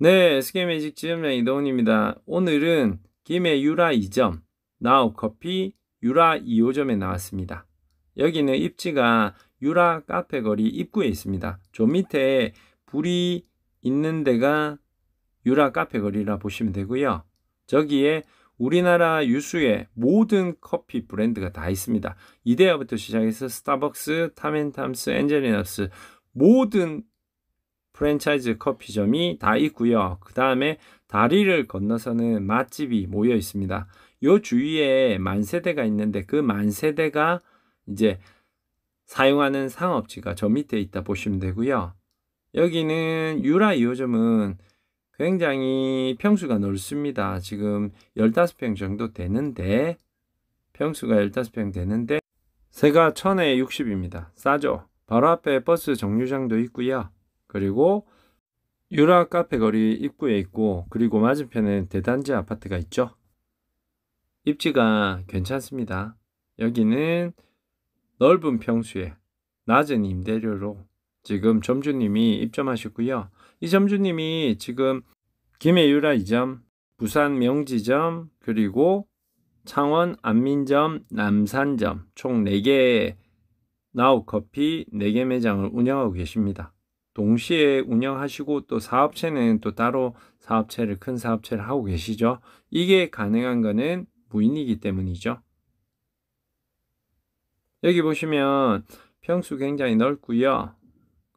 네, SK 매직 지점장 이동훈입니다. 오늘은 김해 유라 2점, 나우 커피 유라 2호점에 나왔습니다. 여기는 입지가 유라 카페 거리 입구에 있습니다. 저 밑에 불이 있는 데가 유라 카페 거리라 보시면 되고요. 저기에 우리나라 유수의 모든 커피 브랜드가 다 있습니다. 이데아부터 시작해서 스타벅스, 타멘탐스, 엔젤리너스 모든 프랜차이즈 커피점이 다 있고요. 그 다음에 다리를 건너서는 맛집이 모여 있습니다. 요 주위에 만세대가 있는데 그 만세대가 이제 사용하는 상업지가 저 밑에 있다 보시면 되고요. 여기는 유라 2호점은 굉장히 평수가 넓습니다. 지금 15평 정도 되는데 평수가 15평 되는데 세가 1000에 60입니다. 싸죠? 바로 앞에 버스 정류장도 있고요. 그리고 유라 카페 거리 입구에 있고 그리고 맞은편엔 대단지 아파트가 있죠. 입지가 괜찮습니다. 여기는 넓은 평수에 낮은 임대료로 지금 점주님이 입점하셨고요. 이 점주님이 지금 김해유라 2점, 부산 명지점, 그리고 창원 안민점, 남산점 총 4개의 나우커피 4개 매장을 운영하고 계십니다. 동시에 운영하시고 또 사업체는 또 따로 사업체를 큰 사업체를 하고 계시죠. 이게 가능한 거는 무인이기 때문이죠. 여기 보시면 평수 굉장히 넓고요.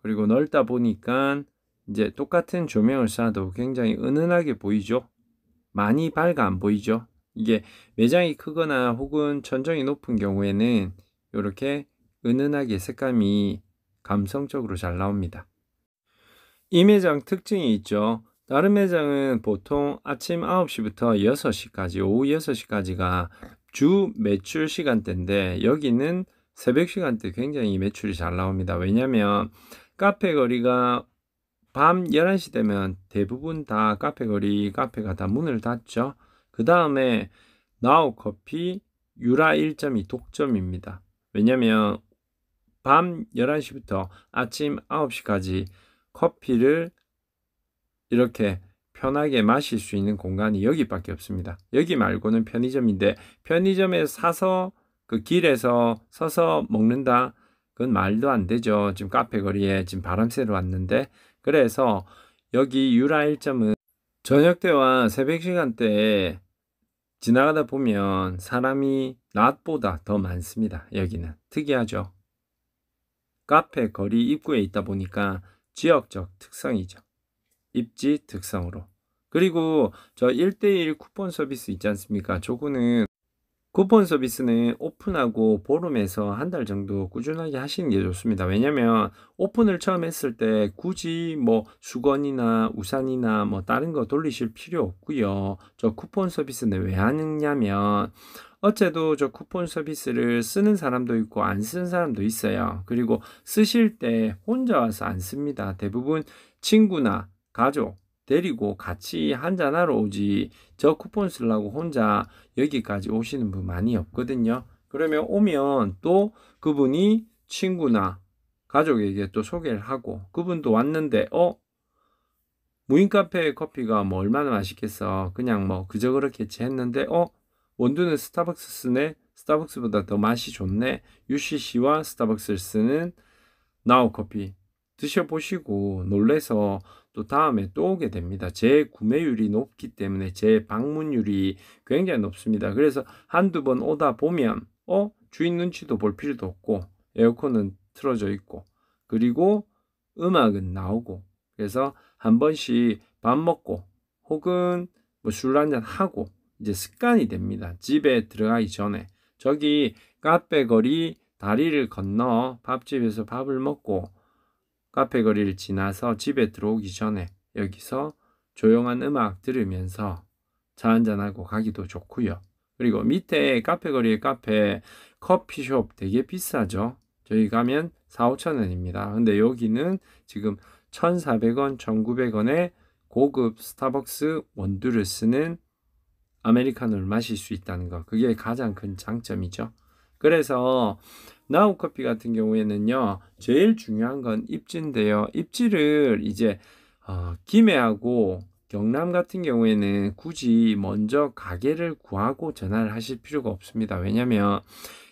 그리고 넓다 보니까 이제 똑같은 조명을 쏴도 굉장히 은은하게 보이죠. 많이 밝아 안 보이죠. 이게 매장이 크거나 혹은 전정이 높은 경우에는 이렇게 은은하게 색감이 감성적으로 잘 나옵니다. 이 매장 특징이 있죠. 다른 매장은 보통 아침 9시부터 6시까지, 오후 6시까지가 주 매출 시간대인데 여기는 새벽 시간대 굉장히 매출이 잘 나옵니다. 왜냐면 카페 거리가 밤 11시 되면 대부분 다 카페 거리, 카페가 다 문을 닫죠. 그 다음에 나우 커피 유라 1점이 독점입니다. 왜냐면 밤 11시부터 아침 9시까지 커피를 이렇게 편하게 마실 수 있는 공간이 여기밖에 없습니다. 여기 말고는 편의점인데 편의점에 사서 그 길에서 서서 먹는다. 그건 말도 안 되죠. 지금 카페 거리에 지금 바람 쐬러 왔는데 그래서 여기 유라일점은 저녁 때와 새벽 시간때에 지나가다 보면 사람이 낮보다 더 많습니다. 여기는 특이하죠. 카페 거리 입구에 있다 보니까 지역적 특성이죠. 입지 특성으로. 그리고 저 1대1 쿠폰 서비스 있지 않습니까? 저거는 쿠폰 서비스는 오픈하고 보름에서 한 달 정도 꾸준하게 하시는 게 좋습니다. 왜냐면 오픈을 처음 했을 때 굳이 뭐 수건이나 우산이나 뭐 다른 거 돌리실 필요 없고요. 저 쿠폰 서비스는 왜 하느냐면 어째도 저 쿠폰 서비스를 쓰는 사람도 있고 안 쓰는 사람도 있어요. 그리고 쓰실 때 혼자 와서 안 씁니다. 대부분 친구나 가족 데리고 같이 한잔하러 오지 저 쿠폰 쓰려고 혼자 여기까지 오시는 분 많이 없거든요. 그러면 오면 또 그분이 친구나 가족에게 또 소개를 하고 그분도 왔는데 어 무인 카페 커피가 뭐 얼마나 맛있겠어 그냥 뭐 그저 그렇겠지 했는데 어 원두는 스타벅스 쓰네. 스타벅스보다 더 맛이 좋네. UCC와 스타벅스를 쓰는 나우 커피 드셔보시고 놀래서 또 다음에 또 오게 됩니다. 제 구매율이 높기 때문에 제 방문율이 굉장히 높습니다. 그래서 한두 번 오다 보면 어 주인 눈치도 볼 필요도 없고 에어컨은 틀어져 있고 그리고 음악은 나오고 그래서 한 번씩 밥 먹고 혹은 뭐술 한잔 하고 이제 습관이 됩니다. 집에 들어가기 전에 저기 카페 거리 다리를 건너 밥집에서 밥을 먹고 카페 거리를 지나서 집에 들어오기 전에 여기서 조용한 음악 들으면서 차 한잔하고 가기도 좋고요. 그리고 밑에 카페 거리에 카페 커피숍 되게 비싸죠. 저희 가면 4, 5천 원입니다. 근데 여기는 지금 1,400원, 1,900원에 고급 스타벅스 원두를 쓰는 아메리카노를 마실 수 있다는 거. 그게 가장 큰 장점이죠. 그래서 나우 커피 같은 경우에는요. 제일 중요한 건 입지인데요. 입지를 이제 어, 김해하고 경남 같은 경우에는 굳이 먼저 가게를 구하고 전화를 하실 필요가 없습니다. 왜냐면 하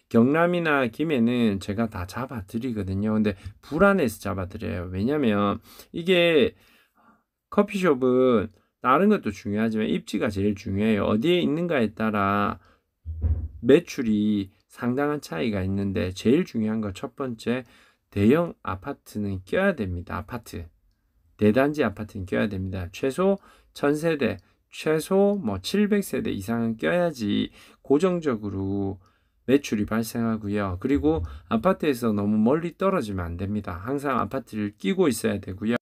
경남이나 김해는 제가 다 잡아드리거든요. 근데 불안해서 잡아드려요. 왜냐면 하 이게 커피숍은 다른 것도 중요하지만 입지가 제일 중요해요. 어디에 있는가에 따라 매출이 상당한 차이가 있는데 제일 중요한 거 첫 번째 대형 아파트는 껴야 됩니다. 아파트. 대단지 아파트는 껴야 됩니다. 최소 1000세대, 최소 뭐 700세대 이상은 껴야지 고정적으로 매출이 발생하고요. 그리고 아파트에서 너무 멀리 떨어지면 안 됩니다. 항상 아파트를 끼고 있어야 되고요.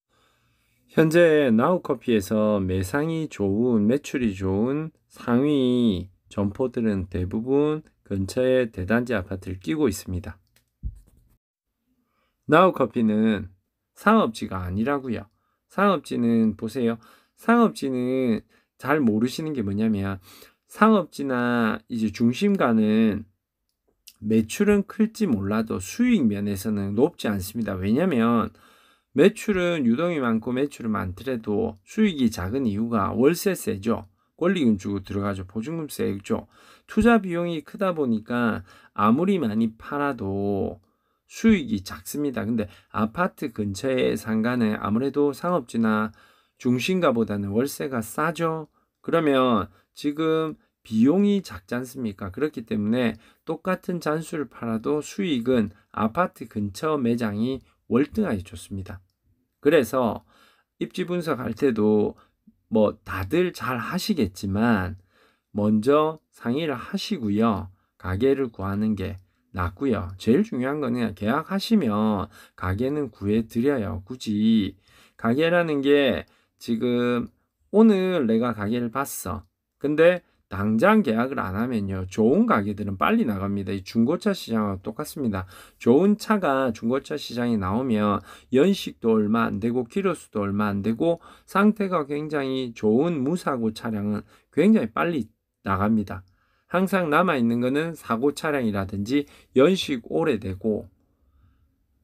현재 나우커피에서 매상이 좋은, 매출이 좋은 상위 점포들은 대부분 근처에 대단지 아파트를 끼고 있습니다. 나우커피는 상업지가 아니라고요. 상업지는 보세요. 상업지는 잘 모르시는 게 뭐냐면 상업지나 이제 중심가는 매출은 클지 몰라도 수익 면에서는 높지 않습니다. 왜냐면 하 매출은 유동이 많고 매출은 많더라도 수익이 작은 이유가 월세세죠. 권리금 주고 들어가죠. 보증금세 액죠. 투자 비용이 크다 보니까 아무리 많이 팔아도 수익이 작습니다. 근데 아파트 근처의 상가는 아무래도 상업지나 중심가보다는 월세가 싸죠. 그러면 지금 비용이 작지 않습니까? 그렇기 때문에 똑같은 잔수를 팔아도 수익은 아파트 근처 매장이 월등하게 좋습니다. 그래서 입지 분석할 때도 뭐 다들 잘 하시겠지만 먼저 상의를 하시고요. 가게를 구하는 게 낫고요. 제일 중요한 거는 계약하시면 가게는 구해 드려요. 굳이 가게라는 게 지금 오늘 내가 가게를 봤어. 근데 당장 계약을 안 하면요. 좋은 가게들은 빨리 나갑니다. 이 중고차 시장과 똑같습니다. 좋은 차가 중고차 시장에 나오면 연식도 얼마 안 되고 키로수도 얼마 안 되고 상태가 굉장히 좋은 무사고 차량은 굉장히 빨리 나갑니다. 항상 남아 있는 것은 사고 차량이라든지 연식 오래되고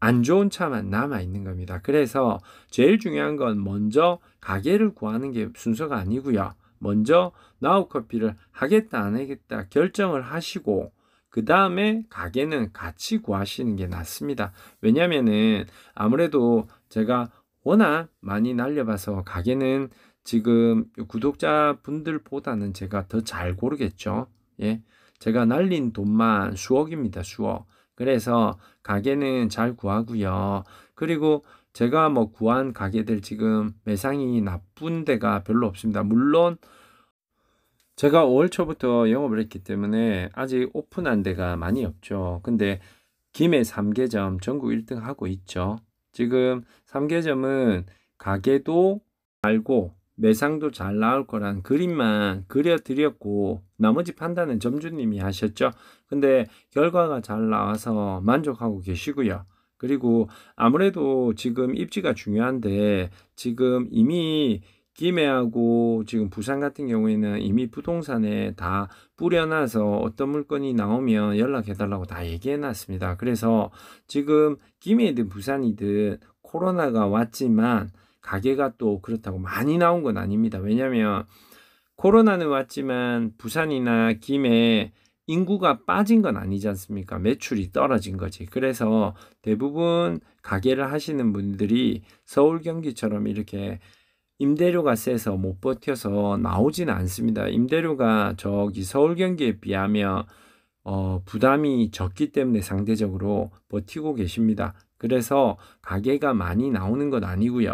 안 좋은 차만 남아 있는 겁니다. 그래서 제일 중요한 건 먼저 가게를 구하는 게 순서가 아니고요. 먼저 나우 커피를 하겠다 안 하겠다 결정을 하시고 그 다음에 가게는 같이 구하시는 게 낫습니다. 왜냐면은 아무래도 제가 워낙 많이 날려봐서 가게는 지금 구독자분들보다는 제가 더 잘 고르겠죠. 예. 제가 날린 돈만 수억입니다. 수억. 그래서 가게는 잘 구하고요. 그리고 제가 뭐 구한 가게들 지금 매상이 나쁜 데가 별로 없습니다. 물론 제가 5월 초부터 영업을 했기 때문에 아직 오픈한 데가 많이 없죠. 근데 김해 3개점 전국 1등 하고 있죠. 지금 3개점은 가게도 알고 매상도 잘 나올 거란 그림만 그려드렸고 나머지 판단은 점주님이 하셨죠. 근데 결과가 잘 나와서 만족하고 계시고요. 그리고 아무래도 지금 입지가 중요한데 지금 이미 김해하고 지금 부산 같은 경우에는 이미 부동산에 다 뿌려놔서 어떤 물건이 나오면 연락해달라고 다 얘기해놨습니다. 그래서 지금 김해든 부산이든 코로나가 왔지만 가게가 또 그렇다고 많이 나온 건 아닙니다. 왜냐면 코로나는 왔지만 부산이나 김해 인구가 빠진 건 아니지 않습니까? 매출이 떨어진 거지. 그래서 대부분 가게를 하시는 분들이 서울 경기처럼 이렇게 임대료가 세서 못 버텨서 나오지는 않습니다. 임대료가 저기 서울 경기에 비하면 어, 부담이 적기 때문에 상대적으로 버티고 계십니다. 그래서 가게가 많이 나오는 건 아니고요.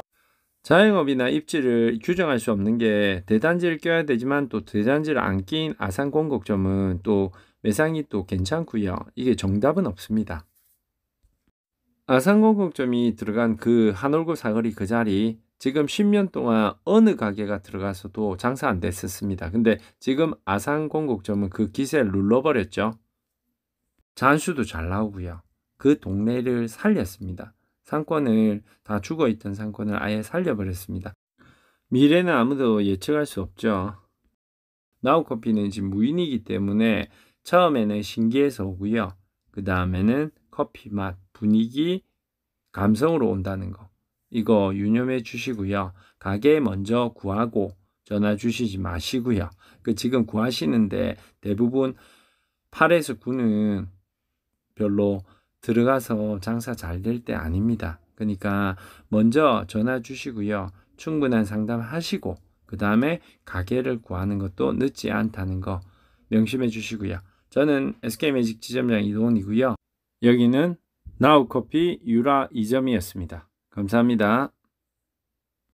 자영업이나 입지를 규정할 수 없는 게 대단지를 껴야 되지만 또 대단지를 안 낀 아산 공곡점은 또 매상이 또 괜찮고요. 이게 정답은 없습니다. 아산 공곡점이 들어간 그 한올고 사거리 그 자리 지금 10년 동안 어느 가게가 들어가서도 장사 안 됐었습니다. 근데 지금 아산 공곡점은 그 기세를 눌러버렸죠. 잔수도 잘 나오고요. 그 동네를 살렸습니다. 상권을 다 죽어 있던 상권을 아예 살려버렸습니다. 미래는 아무도 예측할 수 없죠. 나우커피는 지금 무인이기 때문에 처음에는 신기해서 오고요. 그 다음에는 커피 맛, 분위기, 감성으로 온다는 거. 이거 유념해 주시고요. 가게 먼저 구하고 전화 주시지 마시고요. 그 지금 구하시는데 대부분 8에서 9는 별로 들어가서 장사 잘 될 때 아닙니다. 그러니까 먼저 전화 주시고요. 충분한 상담 하시고 그 다음에 가게를 구하는 것도 늦지 않다는 거 명심해 주시고요. 저는 SK매직 지점장 이동훈이고요. 여기는 나우커피 유라 이점이었습니다 감사합니다.